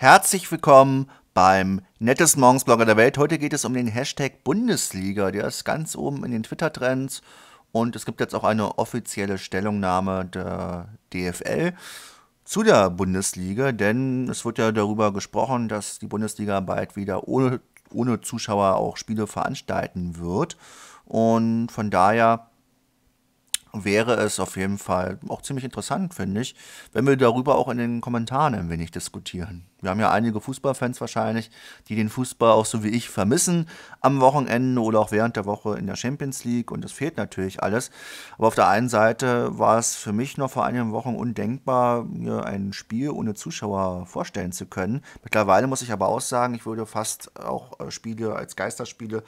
Herzlich willkommen beim nettesten Morgensblogger der Welt. Heute geht es um den Hashtag Bundesliga. Der ist ganz oben in den Twitter-Trends und es gibt jetzt auch eine offizielle Stellungnahme der DFL zu der Bundesliga, denn es wird ja darüber gesprochen, dass die Bundesliga bald wieder ohne, ohne Zuschauer auch Spiele veranstalten wird. Und von daher wäre es auf jeden Fall auch ziemlich interessant, finde ich, wenn wir darüber auch in den Kommentaren ein wenig diskutieren. Wir haben ja einige Fußballfans wahrscheinlich, die den Fußball auch so wie ich vermissen am Wochenende oder auch während der Woche in der Champions League und das fehlt natürlich alles. Aber auf der einen Seite war es für mich noch vor einigen Wochen undenkbar, mir ein Spiel ohne Zuschauer vorstellen zu können. Mittlerweile muss ich aber auch sagen, ich würde fast auch äh, Spiele als Geisterspiele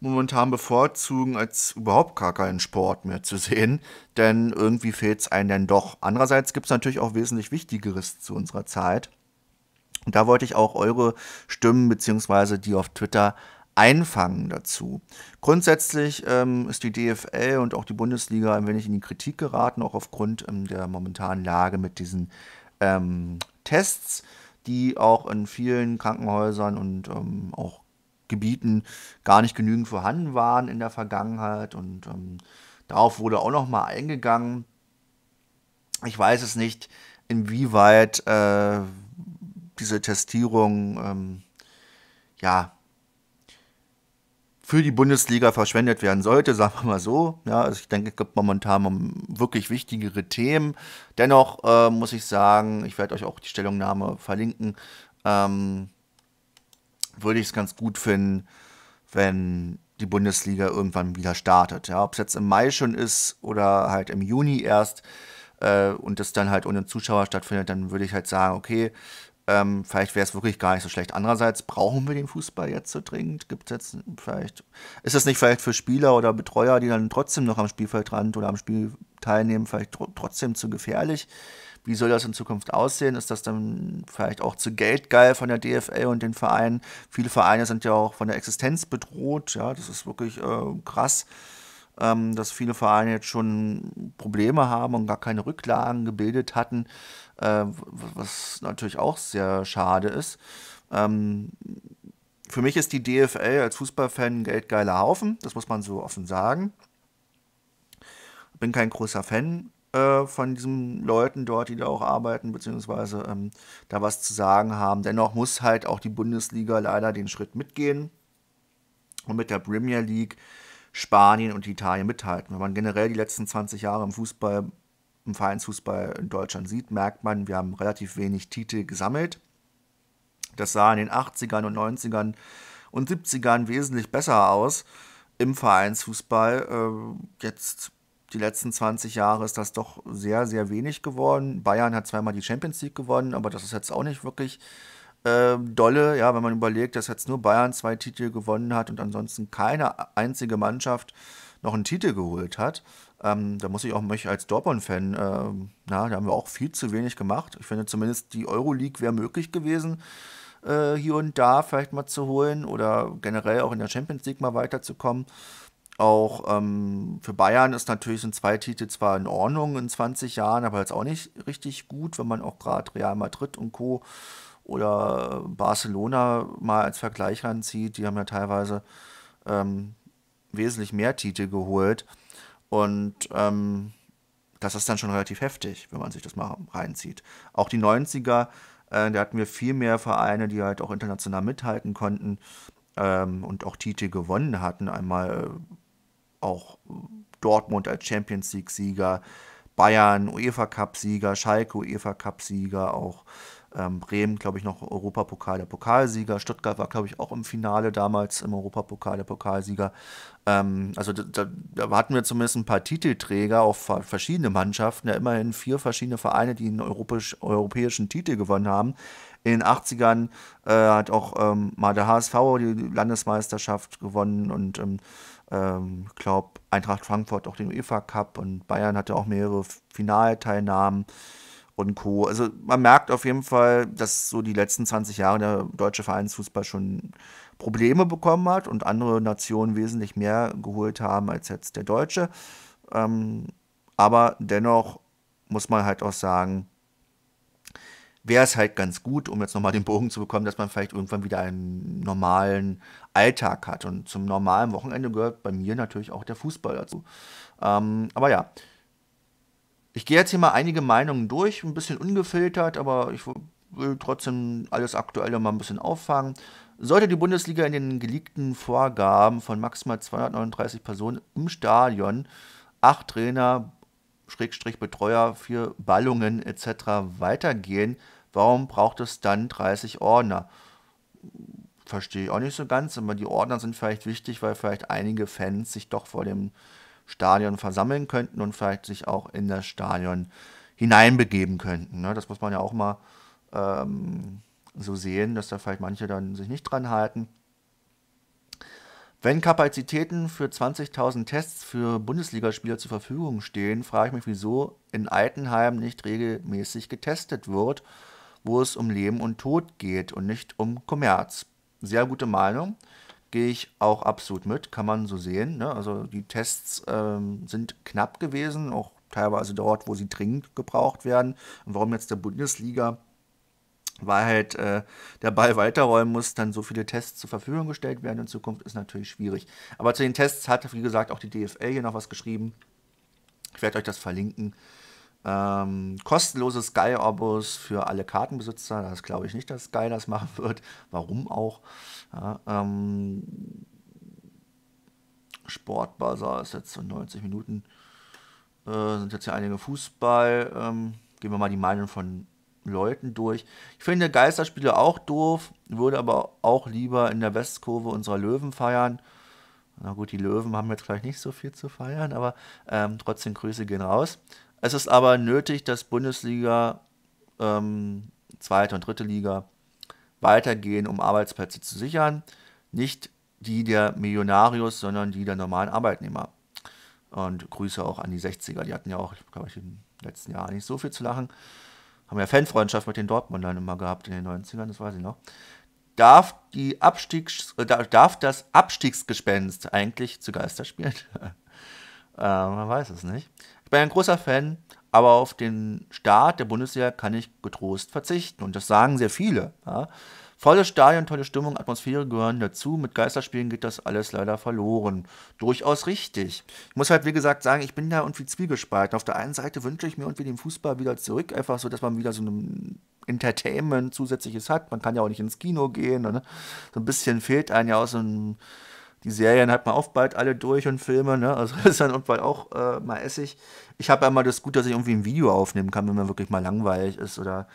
momentan bevorzugen, als überhaupt gar keinen Sport mehr zu sehen, denn irgendwie fehlt es einem dann doch. Andererseits gibt es natürlich auch wesentlich Wichtigeres zu unserer Zeit. Und da wollte ich auch eure Stimmen bzw. die auf Twitter einfangen dazu. Grundsätzlich ähm, ist die DFL und auch die Bundesliga ein wenig in die Kritik geraten, auch aufgrund ähm, der momentanen Lage mit diesen ähm, Tests, die auch in vielen Krankenhäusern und ähm, auch Gebieten gar nicht genügend vorhanden waren in der Vergangenheit. Und ähm, darauf wurde auch noch mal eingegangen. Ich weiß es nicht, inwieweit äh, diese Testierung ähm, ja, für die Bundesliga verschwendet werden sollte, sagen wir mal so. Ja, also ich denke, es gibt momentan wirklich wichtigere Themen. Dennoch äh, muss ich sagen, ich werde euch auch die Stellungnahme verlinken. Ähm, würde ich es ganz gut finden, wenn die Bundesliga irgendwann wieder startet. Ja, ob es jetzt im Mai schon ist oder halt im Juni erst äh, und das dann halt ohne Zuschauer stattfindet, dann würde ich halt sagen, okay, ähm, vielleicht wäre es wirklich gar nicht so schlecht. Andererseits brauchen wir den Fußball jetzt so dringend? Gibt jetzt vielleicht, ist es nicht vielleicht für Spieler oder Betreuer, die dann trotzdem noch am Spielfeldrand oder am Spiel teilnehmen, vielleicht tr trotzdem zu gefährlich? wie soll das in Zukunft aussehen? Ist das dann vielleicht auch zu geldgeil von der DFL und den Vereinen? Viele Vereine sind ja auch von der Existenz bedroht. Ja, das ist wirklich äh, krass, ähm, dass viele Vereine jetzt schon Probleme haben und gar keine Rücklagen gebildet hatten, äh, was natürlich auch sehr schade ist. Ähm, für mich ist die DFL als Fußballfan ein geldgeiler Haufen, das muss man so offen sagen bin kein großer Fan äh, von diesen Leuten dort, die da auch arbeiten, beziehungsweise ähm, da was zu sagen haben. Dennoch muss halt auch die Bundesliga leider den Schritt mitgehen und mit der Premier League Spanien und Italien mithalten. Wenn man generell die letzten 20 Jahre im Fußball, im Vereinsfußball in Deutschland sieht, merkt man, wir haben relativ wenig Titel gesammelt. Das sah in den 80ern und 90ern und 70ern wesentlich besser aus im Vereinsfußball. Äh, jetzt die letzten 20 Jahre ist das doch sehr, sehr wenig geworden. Bayern hat zweimal die Champions League gewonnen, aber das ist jetzt auch nicht wirklich äh, dolle, ja, wenn man überlegt, dass jetzt nur Bayern zwei Titel gewonnen hat und ansonsten keine einzige Mannschaft noch einen Titel geholt hat. Ähm, da muss ich auch mich als Dortmund-Fan, äh, na, da haben wir auch viel zu wenig gemacht. Ich finde zumindest die Euroleague wäre möglich gewesen, äh, hier und da vielleicht mal zu holen oder generell auch in der Champions League mal weiterzukommen. Auch ähm, für Bayern ist natürlich sind zwei Titel zwar in Ordnung in 20 Jahren, aber jetzt auch nicht richtig gut, wenn man auch gerade Real Madrid und Co. oder Barcelona mal als Vergleich ranzieht. Die haben ja teilweise ähm, wesentlich mehr Titel geholt. Und ähm, das ist dann schon relativ heftig, wenn man sich das mal reinzieht. Auch die 90er, äh, da hatten wir viel mehr Vereine, die halt auch international mithalten konnten ähm, und auch Titel gewonnen hatten. Einmal auch Dortmund als Champions League-Sieger, Bayern UEFA-Cup-Sieger, Schalke UEFA-Cup-Sieger, auch ähm, Bremen, glaube ich, noch Europapokal der Pokalsieger. Stuttgart war, glaube ich, auch im Finale damals im Europapokal der Pokalsieger. Ähm, also da, da, hatten wir zumindest ein paar Titelträger auf verschiedene Mannschaften, ja immerhin vier verschiedene Vereine, die einen europäisch, europäischen Titel gewonnen haben. In den 80ern äh, hat auch ähm, mal der HSV die Landesmeisterschaft gewonnen und ähm, ähm, glaube, Eintracht Frankfurt auch den UEFA Cup und Bayern hatte auch mehrere Finalteilnahmen und Co. Also man merkt auf jeden Fall, dass so die letzten 20 Jahre der deutsche Vereinsfußball schon Probleme bekommen hat und andere Nationen wesentlich mehr geholt haben als jetzt der Deutsche. Ähm, aber dennoch muss man halt auch sagen, wäre es halt ganz gut, um jetzt nochmal den Bogen zu bekommen, dass man vielleicht irgendwann wieder einen normalen Alltag hat. Und zum normalen Wochenende gehört bei mir natürlich auch der Fußball dazu. Ähm, aber ja, ich gehe jetzt hier mal einige Meinungen durch, ein bisschen ungefiltert, aber ich will trotzdem alles Aktuelle mal ein bisschen auffangen. Sollte die Bundesliga in den geleakten Vorgaben von maximal 239 Personen im Stadion acht Trainer Schrägstrich Betreuer für Ballungen etc. weitergehen, Warum braucht es dann 30 Ordner? Verstehe ich auch nicht so ganz, aber die Ordner sind vielleicht wichtig, weil vielleicht einige Fans sich doch vor dem Stadion versammeln könnten und vielleicht sich auch in das Stadion hineinbegeben könnten. Ne? Das muss man ja auch mal ähm, so sehen, dass da vielleicht manche dann sich nicht dran halten. Wenn Kapazitäten für 20.000 Tests für Bundesligaspieler zur Verfügung stehen, frage ich mich, wieso in Altenheim nicht regelmäßig getestet wird wo es um Leben und Tod geht und nicht um Kommerz. Sehr gute Meinung, gehe ich auch absolut mit, kann man so sehen. Ne? Also die Tests ähm, sind knapp gewesen, auch teilweise dort, wo sie dringend gebraucht werden. Und warum jetzt der Bundesliga weil halt äh, der Ball weiterrollen muss, dann so viele Tests zur Verfügung gestellt werden in Zukunft, ist natürlich schwierig. Aber zu den Tests hat, wie gesagt, auch die DFL hier noch was geschrieben. Ich werde euch das verlinken. Ähm, kostenlose Sky-Abos für alle Kartenbesitzer. Das glaube ich nicht, dass Sky das machen wird. Warum auch? Ja, ähm, Sportbazar ist jetzt so 90 Minuten. Äh, sind jetzt hier einige Fußball. Ähm, gehen wir mal die Meinung von Leuten durch. Ich finde Geisterspiele auch doof, würde aber auch lieber in der Westkurve unserer Löwen feiern. Na gut, die Löwen haben jetzt vielleicht nicht so viel zu feiern, aber ähm, trotzdem Grüße gehen raus. Es ist aber nötig, dass Bundesliga, ähm, zweite und dritte Liga weitergehen, um Arbeitsplätze zu sichern. Nicht die der Millionarius, sondern die der normalen Arbeitnehmer. Und Grüße auch an die 60er. Die hatten ja auch, glaube ich, im letzten Jahr nicht so viel zu lachen. Haben ja Fanfreundschaft mit den Dortmundern immer gehabt in den 90ern, das weiß ich noch. Darf, die Abstiegs, äh, darf das Abstiegsgespenst eigentlich zu Geister spielen? äh, man weiß es nicht. Ich bin ein großer Fan, aber auf den Start der Bundesliga kann ich getrost verzichten. Und das sagen sehr viele. Ja. Volles Stadion, tolle Stimmung, Atmosphäre gehören dazu. Mit Geisterspielen geht das alles leider verloren. Durchaus richtig. Ich muss halt, wie gesagt, sagen, ich bin da irgendwie zwiegespalten. Auf der einen Seite wünsche ich mir irgendwie den Fußball wieder zurück, einfach so, dass man wieder so ein Entertainment zusätzliches hat. Man kann ja auch nicht ins Kino gehen. Ne? So ein bisschen fehlt einem ja auch so ein die Serien hat man auch bald alle durch und Filme, ne? Also ist dann bald auch äh, mal Essig. Ich habe ja immer das Gut, dass ich irgendwie ein Video aufnehmen kann, wenn man wirklich mal langweilig ist oder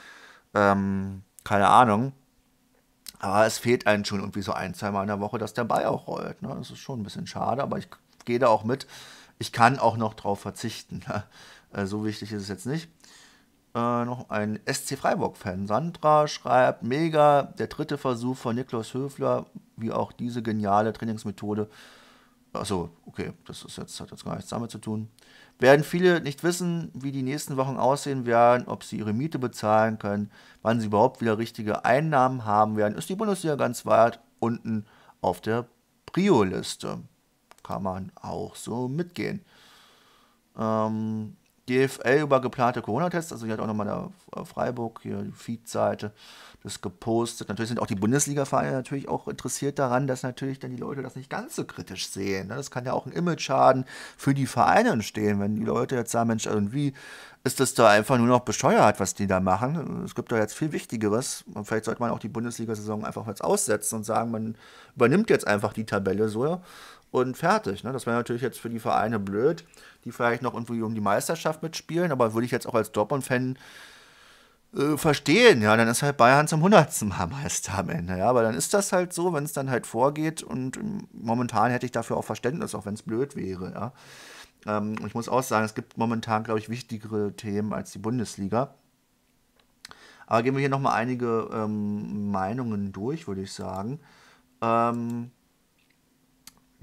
ähm, keine Ahnung. Aber es fehlt einem schon irgendwie so ein, zwei Mal in der Woche, dass der Ball auch rollt. Ne? Das ist schon ein bisschen schade, aber ich gehe da auch mit. Ich kann auch noch drauf verzichten. Ne? Äh, so wichtig ist es jetzt nicht. Äh, noch ein SC Freiburg-Fan. Sandra schreibt, mega, der dritte Versuch von Niklas Höfler wie auch diese geniale Trainingsmethode, also okay, das ist jetzt, hat jetzt gar nichts damit zu tun, werden viele nicht wissen, wie die nächsten Wochen aussehen werden, ob sie ihre Miete bezahlen können, wann sie überhaupt wieder richtige Einnahmen haben werden, ist die Bundesliga ganz weit unten auf der Prio-Liste. Kann man auch so mitgehen. Ähm, DFL über geplante Corona-Tests, also hier hat auch nochmal der äh, Freiburg, hier die Feed-Seite, das gepostet. Natürlich sind auch die Bundesliga-Vereine natürlich auch interessiert daran, dass natürlich dann die Leute das nicht ganz so kritisch sehen. Ne? Das kann ja auch ein Image-Schaden für die Vereine entstehen, wenn die Leute jetzt sagen, Mensch, irgendwie ist das da einfach nur noch bescheuert, was die da machen. Es gibt da jetzt viel Wichtigeres. Und vielleicht sollte man auch die Bundesliga-Saison einfach jetzt aussetzen und sagen, man übernimmt jetzt einfach die Tabelle so und fertig. Ne? Das wäre natürlich jetzt für die Vereine blöd, die vielleicht noch irgendwie um die Meisterschaft mitspielen, aber würde ich jetzt auch als Dortmund-Fan äh, verstehen. Ja, dann ist halt Bayern zum hundertsten Mal Meister am Ende. Ja, aber dann ist das halt so, wenn es dann halt vorgeht und ähm, momentan hätte ich dafür auch Verständnis, auch wenn es blöd wäre. Ja. Ähm, ich muss auch sagen, es gibt momentan, glaube ich, wichtigere Themen als die Bundesliga. Aber gehen wir hier nochmal einige ähm, Meinungen durch, würde ich sagen. Ähm,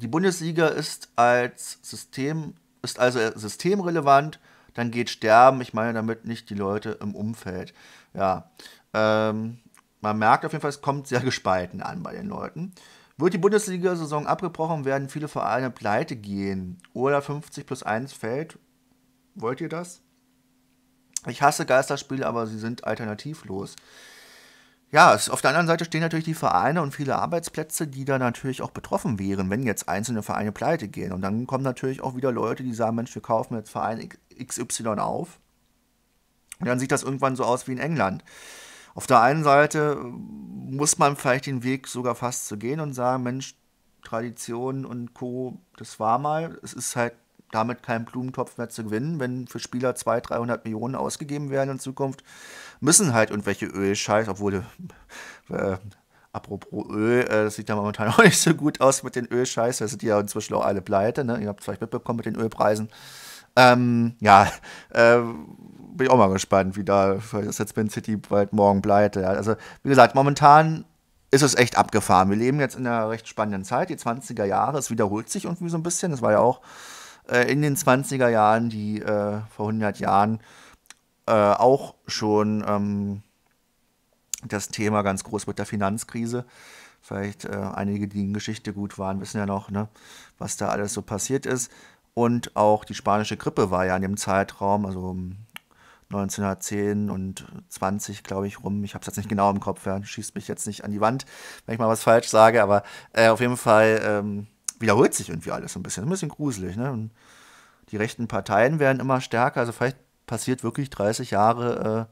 die Bundesliga ist als System, ist also systemrelevant, dann geht sterben. Ich meine damit nicht die Leute im Umfeld. Ja. Ähm, man merkt auf jeden Fall, es kommt sehr gespalten an bei den Leuten. Wird die Bundesliga-Saison abgebrochen, werden viele Vereine pleite gehen. Oder 50 plus 1 fällt. Wollt ihr das? Ich hasse Geisterspiele, aber sie sind alternativlos. Ja, es, auf der anderen Seite stehen natürlich die Vereine und viele Arbeitsplätze, die da natürlich auch betroffen wären, wenn jetzt einzelne Vereine pleite gehen. Und dann kommen natürlich auch wieder Leute, die sagen, Mensch, wir kaufen jetzt Verein XY auf. Und dann sieht das irgendwann so aus wie in England. Auf der einen Seite äh, muss man vielleicht den Weg sogar fast zu gehen und sagen, Mensch, Tradition und Co, das war mal. Es ist halt damit keinen Blumentopf mehr zu gewinnen, wenn für Spieler 200, 300 Millionen ausgegeben werden in Zukunft, müssen halt irgendwelche Ölscheiß, obwohl, äh, apropos Öl, äh, das sieht ja momentan auch nicht so gut aus mit den Ölscheiß, da sind ja inzwischen auch alle pleite, ne? ihr habt es vielleicht mitbekommen mit den Ölpreisen. Ähm, ja, äh, bin ich auch mal gespannt, wie da, vielleicht ist jetzt Spin City bald morgen pleite. Ja. Also, wie gesagt, momentan ist es echt abgefahren. Wir leben jetzt in einer recht spannenden Zeit. Die 20er Jahre, es wiederholt sich irgendwie so ein bisschen. Das war ja auch äh, in den 20er Jahren, die äh, vor 100 Jahren äh, auch schon ähm, das Thema ganz groß mit der Finanzkrise. Vielleicht äh, einige, die in Geschichte gut waren, wissen ja noch, ne, was da alles so passiert ist. Und auch die spanische Grippe war ja in dem Zeitraum, also 1910 und 20, glaube ich, rum. Ich habe es jetzt nicht genau im Kopf, ja. schießt mich jetzt nicht an die Wand, wenn ich mal was falsch sage, aber äh, auf jeden Fall ähm, wiederholt sich irgendwie alles ein bisschen. Ein bisschen gruselig. Ne? Und die rechten Parteien werden immer stärker. Also vielleicht passiert wirklich 30 Jahre,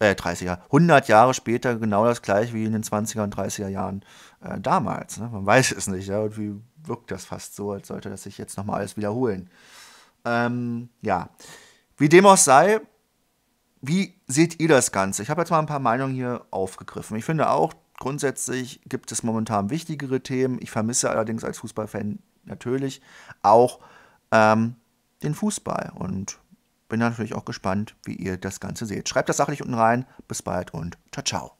äh, 30 äh, Jahre, 100 Jahre später genau das gleiche wie in den 20er und 30er Jahren äh, damals. Ne? Man weiß es nicht. Ja? Irgendwie wirkt das fast so, als sollte das sich jetzt nochmal alles wiederholen. Ähm, ja, wie dem auch sei, wie seht ihr das Ganze? Ich habe jetzt mal ein paar Meinungen hier aufgegriffen. Ich finde auch, Grundsätzlich gibt es momentan wichtigere Themen. Ich vermisse allerdings als Fußballfan natürlich auch ähm, den Fußball und bin natürlich auch gespannt, wie ihr das Ganze seht. Schreibt das sachlich unten rein. Bis bald und ciao, ciao.